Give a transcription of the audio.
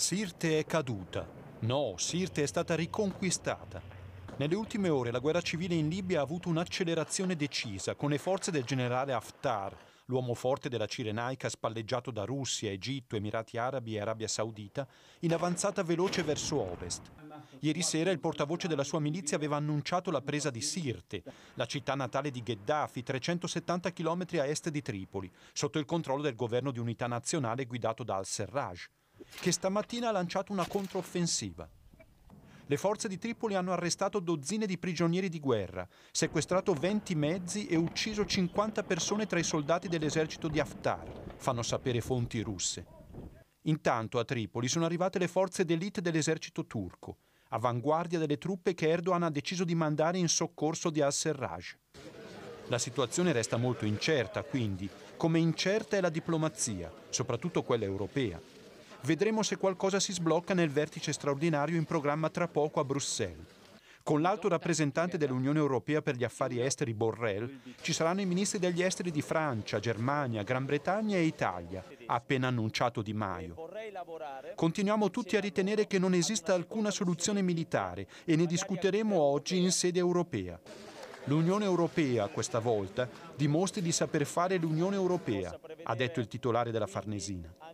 Sirte è caduta. No, Sirte è stata riconquistata. Nelle ultime ore la guerra civile in Libia ha avuto un'accelerazione decisa con le forze del generale Haftar, l'uomo forte della Cirenaica spalleggiato da Russia, Egitto, Emirati Arabi e Arabia Saudita, in avanzata veloce verso ovest. Ieri sera il portavoce della sua milizia aveva annunciato la presa di Sirte, la città natale di Gheddafi, 370 km a est di Tripoli, sotto il controllo del governo di unità nazionale guidato da al-Serraj che stamattina ha lanciato una controffensiva. Le forze di Tripoli hanno arrestato dozzine di prigionieri di guerra, sequestrato 20 mezzi e ucciso 50 persone tra i soldati dell'esercito di Haftar, fanno sapere fonti russe. Intanto a Tripoli sono arrivate le forze d'élite dell'esercito turco, avanguardia delle truppe che Erdogan ha deciso di mandare in soccorso di al-Serraj. La situazione resta molto incerta, quindi, come incerta è la diplomazia, soprattutto quella europea, Vedremo se qualcosa si sblocca nel vertice straordinario in programma tra poco a Bruxelles. Con l'alto rappresentante dell'Unione Europea per gli affari esteri Borrell ci saranno i ministri degli esteri di Francia, Germania, Gran Bretagna e Italia, appena annunciato Di Maio. Continuiamo tutti a ritenere che non esista alcuna soluzione militare e ne discuteremo oggi in sede europea. L'Unione Europea, questa volta, dimostri di saper fare l'Unione Europea, ha detto il titolare della Farnesina.